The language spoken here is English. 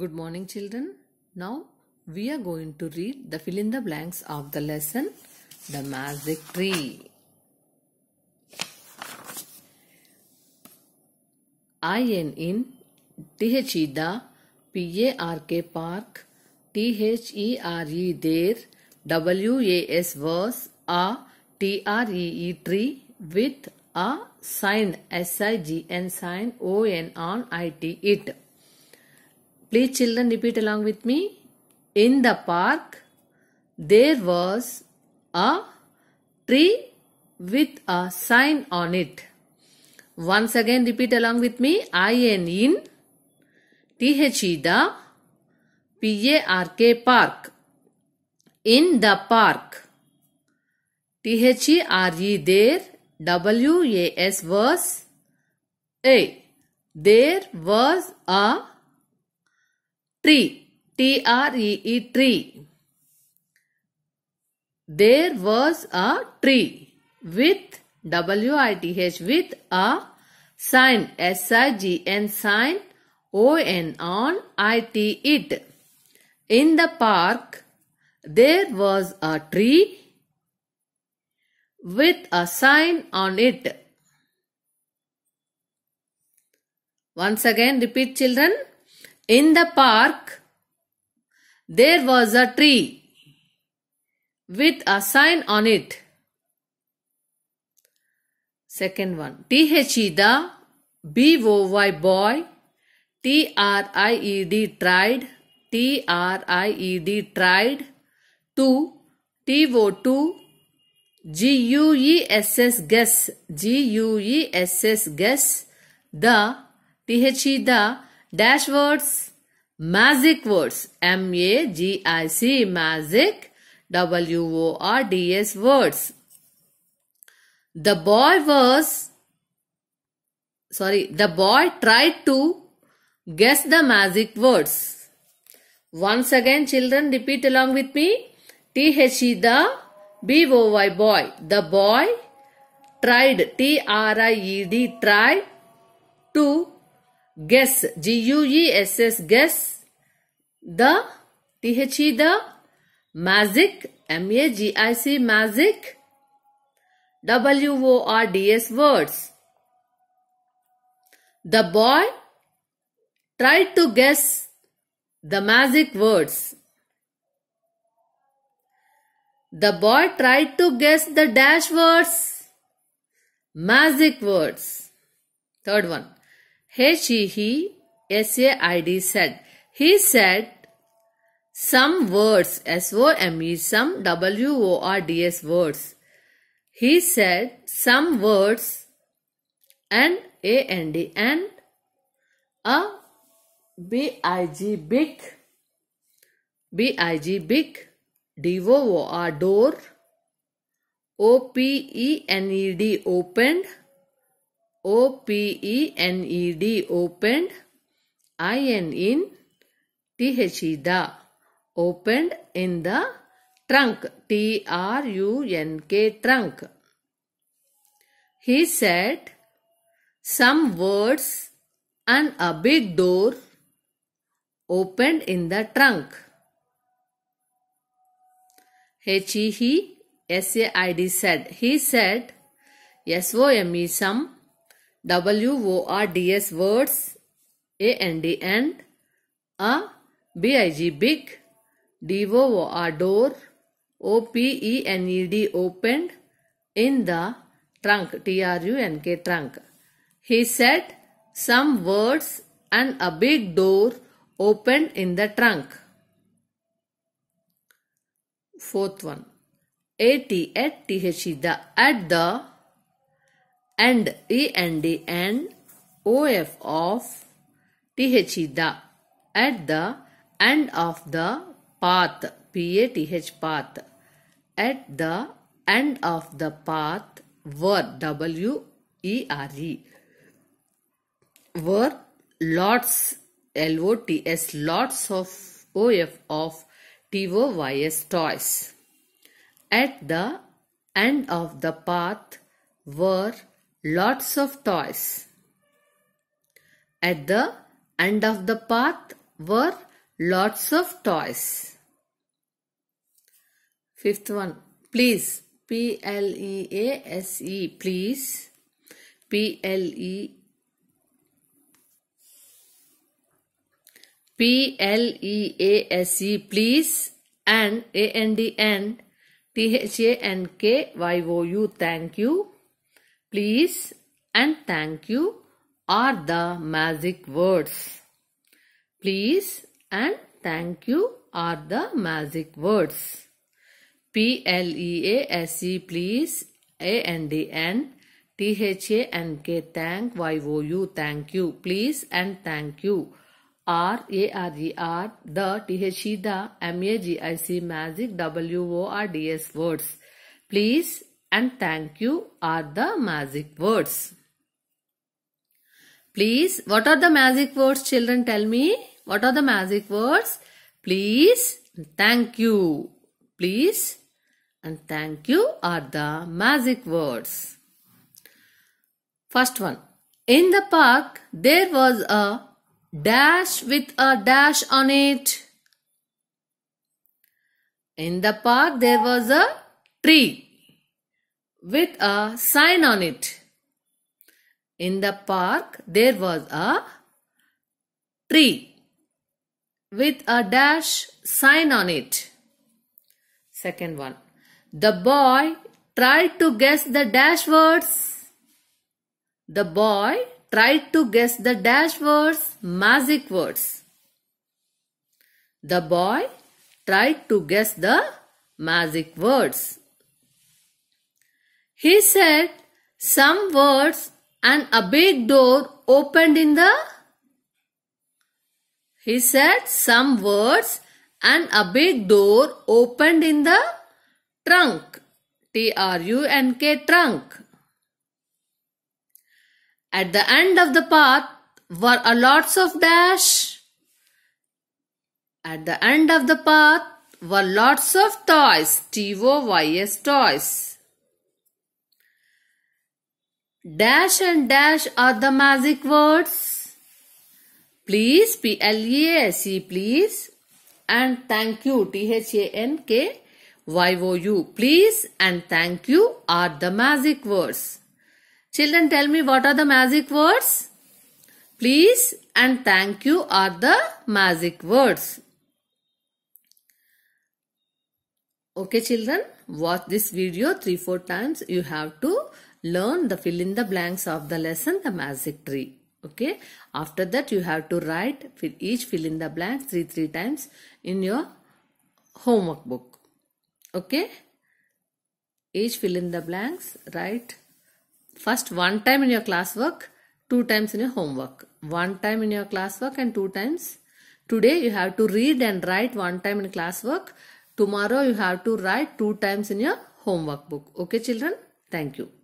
Good morning children. Now we are going to read the fill in the blanks of the lesson The Magic Tree. IN in THEDA PARK Park THERE there WAS was r e e TREE tree with a sign SIGN sign ON on IT it Please children repeat along with me. In the park, there was a tree with a sign on it. Once again repeat along with me. I N in T-H-E the P-A-R-K park. In the park. T-H-E-R-E there. W-A-S was A. There was a Tree. T R E E tree. There was a tree with W I T H with a sign S I G N sign O N on I T it. In the park there was a tree with a sign on it. Once again repeat children. In the park, there was a tree with a sign on it. Second one. T-H-E the B-O-Y boy. T-R-I-E-D tried. T-R-I-E-D tried. To T-O-2 G-U-E-S-S guess. G-U-E-S-S guess. The T-H-E the Dash words, magic words, M-A-G-I-C, magic, W-O-R-D-S words. The boy was, sorry, the boy tried to guess the magic words. Once again, children, repeat along with me. T-H-E, the B-O-Y, boy. The boy tried, T-R-I-E-D, tried to guess G U E S S guess the T H E the magic M A G I C magic W O R D S words the boy tried to guess the magic words the boy tried to guess the dash words magic words third one H E E S A I D said. He said some words S O M E some W O R D S words. He said some words and A N D and a B I G big B I G big D O O R door O P E N E D opened O P E N E D opened. I N in T H E the opened in the trunk. T R U N K trunk. He said some words and a big door opened in the trunk. H E he S A I D said. He said S O M E some WORDS words, AND and A, BIG big, DOOR door, OPENED opened, in the trunk, T-R-U-N-K trunk. He said some words and a big door opened in the trunk. Fourth one. A-T at T-H-E the at the and a and D and OF of THE the at the end of the path PATH path at the end of the path were W E R E were lots L O T S lots of O F of T O Y S toys at the end of the path were lots of toys. At the end of the path were lots of toys. Fifth one, please. P L E A S E, please. P L E P L E A S E, please. And A N D N T H A N K Y O U, thank you. Please and thank you are the magic words. Please and thank you are the magic words. P L E A S E please A N D N T H A N K thank Y O U thank you please and thank you R A R E R the T H E the M A G I C magic W O R D S words. Please and thank you are the magic words. Please, what are the magic words children tell me? What are the magic words? Please, thank you. Please and thank you are the magic words. First one. In the park, there was a dash with a dash on it. In the park, there was a tree with a sign on it. In the park, there was a tree with a dash sign on it. Second one. The boy tried to guess the dash words. The boy tried to guess the dash words, magic words. The boy tried to guess the magic words, he said some words and a big door opened in the he said some words and a big door opened in the trunk T R U N K trunk at the end of the path were a lots of dash at the end of the path were lots of toys T O Y S toys Dash and dash are the magic words. Please, P-L-E-A-S-E, please. And thank you, T-H-A-N-K-Y-O-U. Please and thank you are the magic words. Children, tell me what are the magic words? Please and thank you are the magic words. Okay, children, watch this video 3-4 times. You have to learn the fill in the blanks of the lesson the magic tree okay after that you have to write each fill in the blanks three three times in your homework book okay each fill in the blanks write first one time in your classwork two times in your homework one time in your classwork and two times today you have to read and write one time in classwork tomorrow you have to write two times in your homework book okay children thank you